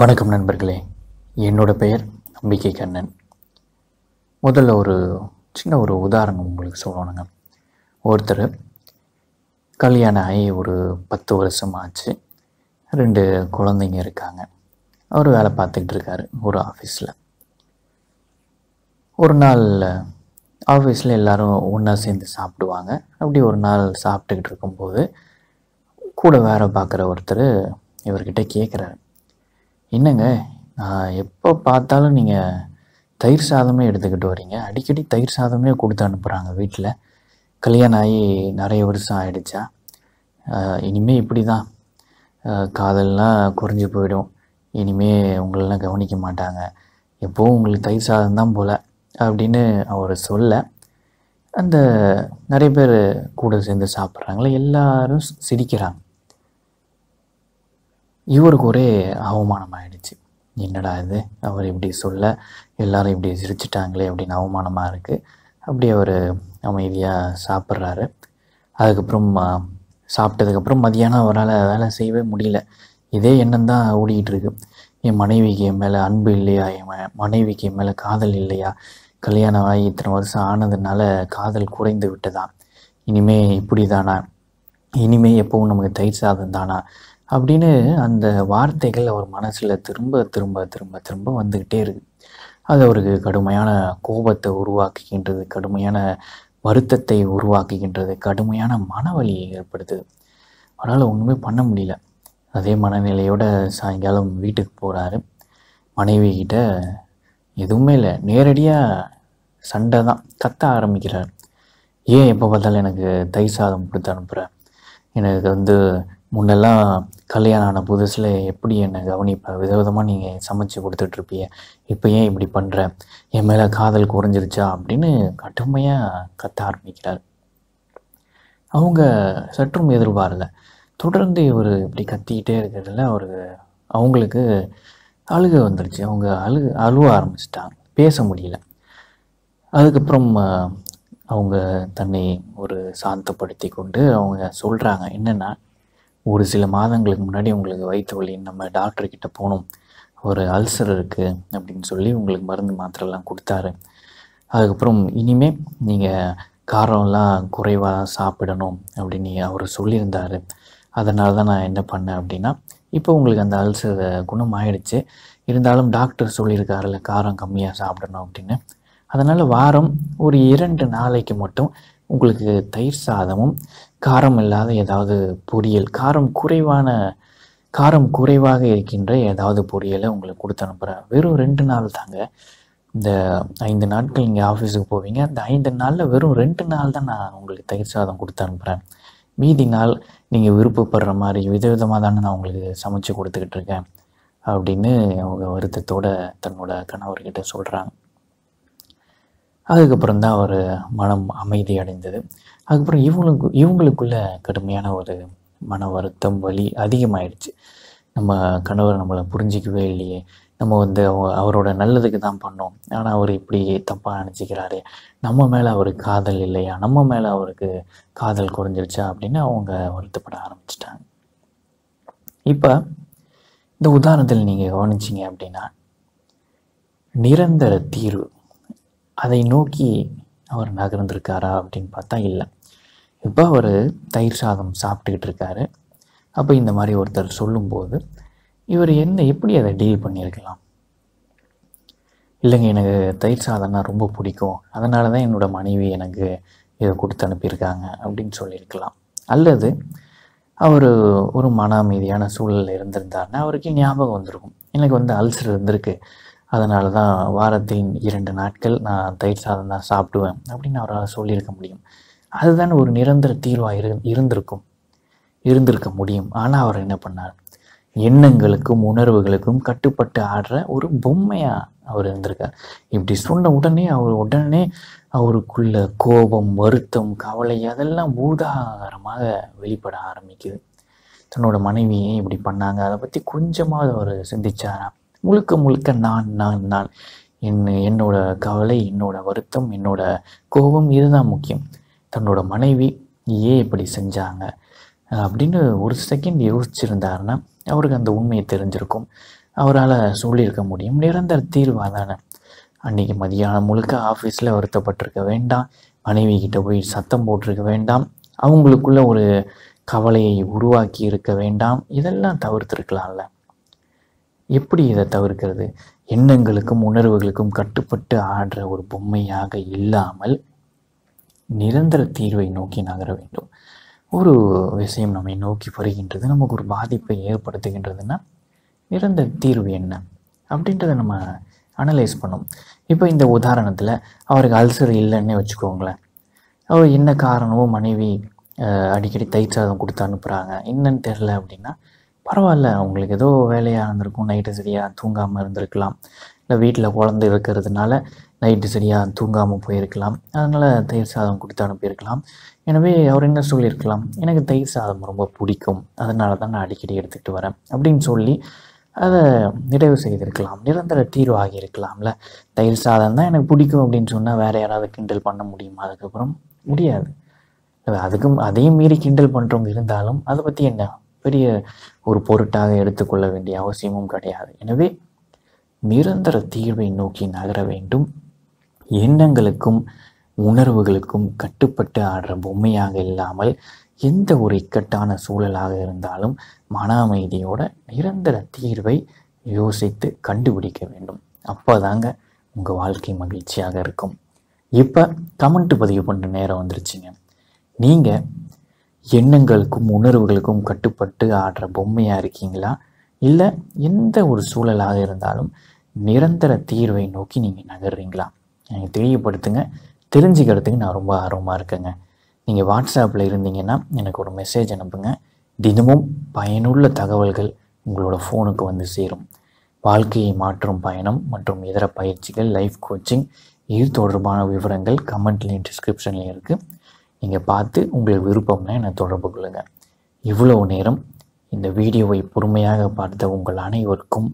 வணக்கம் நண்பர்களே என்னோடய பெயர் அம்பிகை கண்ணன் முதல்ல ஒரு சின்ன ஒரு உதாரணம் உங்களுக்கு சொல்லணுங்க ஒருத்தர் கல்யாணம் ஆகி ஒரு பத்து வருஷம் ஆச்சு ரெண்டு குழந்தைங்க இருக்காங்க அவர் வேலை பார்த்துக்கிட்டு இருக்கார் ஒரு ஆஃபீஸில் ஒரு நாள் ஆஃபீஸில் எல்லோரும் ஒன்றா சேர்ந்து சாப்பிடுவாங்க அப்படி ஒரு நாள் சாப்பிட்டுக்கிட்டு இருக்கும்போது கூட வேலை பார்க்குற ஒருத்தர் இவர்கிட்ட கேட்குறாரு என்னங்க நான் எப்போ பார்த்தாலும் நீங்கள் தயிர் சாதமே எடுத்துக்கிட்டு வரீங்க அடிக்கடி தயிர் சாதமே கொடுத்து அனுப்புகிறாங்க வீட்டில் கல்யாணம் ஆகி நிறைய வருஷம் ஆகிடுச்சா இனிமேல் இப்படி தான் காதல்லாம் குறைஞ்சி போயிடும் இனிமேல் உங்களெல்லாம் கவனிக்க மாட்டாங்க எப்போவும் உங்களுக்கு தயிர் சாதம் தான் போல் அப்படின்னு அவர் சொல்ல அந்த நிறைய பேர் கூட சேர்ந்து சாப்பிட்றாங்களே எல்லாரும் சிரிக்கிறாங்க இவருக்கு ஒரே அவமானம் ஆயிடுச்சு என்னடா இது அவர் இப்படி சொல்ல எல்லாரும் இப்படி சிரிச்சிட்டாங்களே அப்படின்னு அவமானமாக இருக்குது அப்படி அவர் அமைதியாக சாப்பிட்றாரு அதுக்கப்புறம் சாப்பிட்டதுக்கப்புறம் மதியானம் அவரால் வேலை செய்யவே முடியல இதே எண்ணம் தான் ஓடிக்கிட்டுருக்கு என் மனைவிக்கு என் மேலே அன்பு இல்லையா என் மனைவிக்கு என் மேலே காதல் இல்லையா கல்யாணம் ஆகி இத்தனை வருஷம் ஆனதுனால காதல் குறைந்து விட்டதா இனிமே இப்படி தானா இனிமே எப்பவும் நமக்கு தயிர் சாதம் தானா அப்படின்னு அந்த வார்த்தைகள் அவர் மனசில் திரும்ப திரும்ப திரும்ப திரும்ப வந்துக்கிட்டே இருக்குது அது அவருக்கு கடுமையான கோபத்தை உருவாக்குகின்றது கடுமையான வருத்தத்தை உருவாக்குகின்றது கடுமையான மனவழியை ஏற்படுத்துது அவரால் ஒன்றுமே பண்ண முடியல அதே மனநிலையோட சாயங்காலம் வீட்டுக்கு போகிறாரு மனைவி கிட்ட எதுவுமே இல்லை நேரடியாக சண்டை தான் கத்த ஆரம்பிக்கிறார் ஏன் எப்போ பார்த்தாலும் எனக்கு தை சாதம் கொடுத்து அனுப்புகிற எனக்கு வந்து முன்னெல்லாம் கல்யாணம் ஆன புதுசில் எப்படி என்னை கவனிப்பேன் விதவிதமாக நீங்கள் சமைச்சு கொடுத்துட்ருப்பீங்க இப்போ ஏன் இப்படி பண்ணுற என் மேலே காதல் குறைஞ்சிருச்சா அப்படின்னு கடுமையாக கத்த ஆரம்பிக்கிறார் அவங்க சற்றும் எதிர்பாரில் தொடர்ந்து இவர் இப்படி கத்திக்கிட்டே இருக்கிறதுல அவருக்கு அவங்களுக்கு அழுக வந்துருச்சு அவங்க அழு அழுவ ஆரம்பிச்சிட்டாங்க பேச முடியல அதுக்கப்புறம் அவங்க தன்னை ஒரு சாந்தப்படுத்தி கொண்டு அவங்க சொல்கிறாங்க என்னென்னா ஒரு சில மாதங்களுக்கு முன்னாடி உங்களுக்கு வயிற்று வலி நம்ம டாக்டர்கிட்ட போகணும் ஒரு அல்சர் இருக்குது அப்படின்னு சொல்லி உங்களுக்கு மருந்து மாத்திரைலாம் கொடுத்தாரு அதுக்கப்புறம் இனிமேல் நீங்கள் காரம்லாம் குறைவாக சாப்பிடணும் அப்படின்னு அவர் சொல்லியிருந்தார் அதனால தான் நான் என்ன பண்ணேன் அப்படின்னா இப்போ உங்களுக்கு அந்த அல்சர் குணமாயிடுச்சு இருந்தாலும் டாக்டர் சொல்லியிருக்காருல்ல காரம் கம்மியாக சாப்பிடணும் அப்படின்னு அதனால் வாரம் ஒரு இரண்டு நாளைக்கு மட்டும் உங்களுக்கு தயிர் சாதமும் காரம் இல்லாத ஏதாவது பொரியல் காரம் குறைவான காரம் குறைவாக இருக்கின்ற ஏதாவது பொரியலை உங்களுக்கு கொடுத்து அனுப்புகிறேன் வெறும் ரெண்டு நாள் தாங்க இந்த ஐந்து நாட்கள் நீங்கள் ஆஃபீஸுக்கு போவீங்க அந்த ஐந்து நாளில் வெறும் ரெண்டு நாள் தான் நான் உங்களுக்கு தயிர் சாதம் கொடுத்து அனுப்புகிறேன் மீதி நாள் நீங்கள் விருப்பப்படுற மாதிரி விதவிதமாக தானே நான் உங்களுக்கு சமைச்சு கொடுத்துக்கிட்டு இருக்கேன் அப்படின்னு அவங்க வருத்தத்தோட தன்னோட கணவர்கிட்ட சொல்கிறாங்க அதுக்கப்புறம் தான் அவர் மனம் அமைதி அடைந்தது அதுக்கப்புறம் இவங்களுக்கு இவங்களுக்குள்ள கடுமையான ஒரு மன வருத்தம் வலி அதிகமாயிடுச்சு நம்ம கணவர் நம்மளை புரிஞ்சிக்கவே இல்லையே நம்ம வந்து அவரோட நல்லதுக்கு தான் பண்ணோம் ஆனால் அவர் இப்படி தப்பாக நினச்சிக்கிறாரு நம்ம மேலே அவருக்கு காதல் இல்லையா நம்ம மேலே அவருக்கு காதல் குறைஞ்சிருச்சா அப்படின்னு அவங்க வருத்தப்பட ஆரம்பிச்சிட்டாங்க இப்போ இந்த உதாரணத்தில் நீங்கள் கவனிச்சிங்க அப்படின்னா நிரந்தர தீர்வு அதை நோக்கி அவர் நகர்ந்திருக்காரா அப்படின்னு பார்த்தா இல்லை இப்போ அவர் தயிர் சாதம் சாப்பிட்டுக்கிட்டு இருக்காரு அப்போ இந்த மாதிரி ஒருத்தர் சொல்லும்போது இவர் என்ன எப்படி அதை டீல் பண்ணியிருக்கலாம் இல்லைங்க எனக்கு தயிர் சாதம்னா ரொம்ப பிடிக்கும் அதனால தான் என்னோடய மனைவி எனக்கு இதை கொடுத்து அனுப்பியிருக்காங்க அப்படின்னு சொல்லியிருக்கலாம் அல்லது அவர் ஒரு மன அமைதியான சூழலில் இருந்திருந்தாருன்னா அவருக்கு ஞாபகம் வந்திருக்கும் எனக்கு வந்து அல்சர் இருந்திருக்கு அதனால தான் வாரத்தின் இரண்டு நாட்கள் நான் தயிர் சாதம் தான் சாப்பிடுவேன் அப்படின்னு அவரால் சொல்லியிருக்க முடியும் அதுதான் ஒரு நிரந்தர தீர்வாக இரு இருந்திருக்கும் இருந்திருக்க முடியும் ஆனால் அவர் என்ன பண்ணார் எண்ணங்களுக்கும் உணர்வுகளுக்கும் கட்டுப்பட்டு ஆடுற ஒரு பொம்மையாக அவர் இருந்திருக்கார் இப்படி சொன்ன உடனே அவர் உடனே அவருக்குள்ள கோபம் வருத்தம் கவலை அதெல்லாம் பூதாகாரமாக வெளிப்பட ஆரம்பிக்குது தன்னோட மனைவியை இப்படி பண்ணாங்க அதை பற்றி கொஞ்சமாவது அவர் சிந்திச்சாராம் முழுக்க முழுக்க நான் நான் நான் என் என்னோட கவலை என்னோட வருத்தம் என்னோட கோபம் இதுதான் முக்கியம் தன்னோட மனைவி ஏன் இப்படி செஞ்சாங்க அப்படின்னு ஒரு செகண்ட் யோசிச்சிருந்தாருன்னா அவருக்கு அந்த உண்மையை தெரிஞ்சிருக்கும் அவரால் சொல்லியிருக்க முடியும் நிரந்தர தீர்வாக தானே அன்றைக்கி மதியானம் முழுக்க ஆஃபீஸில் வருத்தப்பட்டிருக்க வேண்டாம் மனைவி கிட்டே போய் சத்தம் போட்டிருக்க வேண்டாம் அவங்களுக்குள்ள ஒரு கவலையை உருவாக்கி இருக்க வேண்டாம் இதெல்லாம் தவிர்த்துருக்கலாம்ல எப்படி இதை தவிர்க்கிறது எண்ணங்களுக்கும் உணர்வுகளுக்கும் கட்டுப்பட்டு ஆடுற ஒரு பொம்மையாக இல்லாமல் நிரந்தர தீர்வை நோக்கி நகர வேண்டும் ஒரு விஷயம் நம்மை நோக்கி வருகின்றது நமக்கு ஒரு பாதிப்பை ஏற்படுத்துகின்றதுன்னா நிரந்தர தீர்வு என்ன அப்படின்றத நம்ம அனலைஸ் பண்ணும் இப்போ இந்த உதாரணத்தில் அவருக்கு அல்சர் இல்லைன்னே வச்சுக்கோங்களேன் அவர் என்ன காரணமோ மனைவி அடிக்கடி தயிர் சாதம் கொடுத்து அனுப்புகிறாங்க என்னன்னு தெரில அப்படின்னா பரவாயில்ல அவங்களுக்கு ஏதோ வேலையாக இருந்திருக்கும் நைட்டு சரியாக தூங்காமல் இருந்திருக்கலாம் இல்லை வீட்டில் குழந்தை இருக்கிறதுனால நைட்டு சரியாக தூங்காமல் போயிருக்கலாம் அதனால் தயிர் சாதம் கொடுத்து அனுப்பியிருக்கலாம் எனவே அவர் என்ன சொல்லியிருக்கலாம் எனக்கு தயிர் சாதம் ரொம்ப பிடிக்கும் அதனால தான் நான் அடிக்கடி எடுத்துகிட்டு வரேன் அப்படின்னு சொல்லி அதை நிறைவு செய்திருக்கலாம் நிரந்தர தீர்வு ஆகியிருக்கலாம்ல தயிர் சாதம் தான் எனக்கு பிடிக்கும் அப்படின்னு சொன்னால் வேறு யாராவது கிண்டல் பண்ண முடியுமா அதுக்கப்புறம் முடியாது அதுக்கும் அதையும் மீறி கிண்டல் பண்ணுறவங்க இருந்தாலும் அதை பற்றி என்ன பெரிய ஒரு பொருட்டாக எடுத்துக்கொள்ள வேண்டிய அவசியமும் கிடையாது எனவே நிரந்தர தீர்வை நோக்கி நகர வேண்டும் எண்ணங்களுக்கும் உணர்வுகளுக்கும் கட்டுப்பட்டு ஆடுற பொம்மையாக இல்லாமல் எந்த ஒரு இக்கட்டான சூழலாக இருந்தாலும் மன அமைதியோட நிரந்தர தீர்வை யோசித்து கண்டுபிடிக்க வேண்டும் அப்போ தாங்க உங்கள் வாழ்க்கை மகிழ்ச்சியாக இருக்கும் இப்போ கமெண்ட் பதிவு பண்ணுற நேரம் வந்துருச்சுங்க நீங்கள் எண்ணங்களுக்கும் உணர்வுகளுக்கும் கட்டுப்பட்டு ஆடுற பொம்மையாக இருக்கீங்களா இல்லை எந்த ஒரு சூழலாக இருந்தாலும் நிரந்தர தீர்வை நோக்கி நீங்கள் நகர்றீங்களா எனக்கு தெரியப்படுத்துங்க தெரிஞ்சுக்கிறதுக்கு நான் ரொம்ப ஆர்வமாக இருக்கேங்க நீங்கள் வாட்ஸ்அப்பில் இருந்தீங்கன்னா எனக்கு ஒரு மெசேஜ் அனுப்புங்க தினமும் பயனுள்ள தகவல்கள் உங்களோட ஃபோனுக்கு வந்து சேரும் வாழ்க்கையை மாற்றும் பயணம் மற்றும் இதர பயிற்சிகள் லைஃப் கோச்சிங் இது தொடர்பான விவரங்கள் கமெண்ட்லேயும் டிஸ்கிரிப்ஷன்லேயும் இருக்குது நீங்கள் பார்த்து உங்கள் விருப்பம்னா என்னை தொடர்பு கொள்ளுங்கள் இவ்வளவு நேரம் இந்த வீடியோவை பொறுமையாக பார்த்த உங்கள் அனைவருக்கும்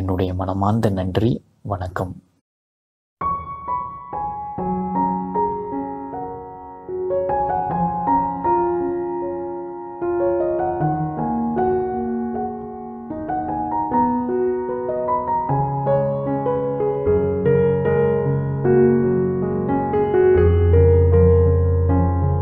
என்னுடைய மனமார்ந்த நன்றி வணக்கம்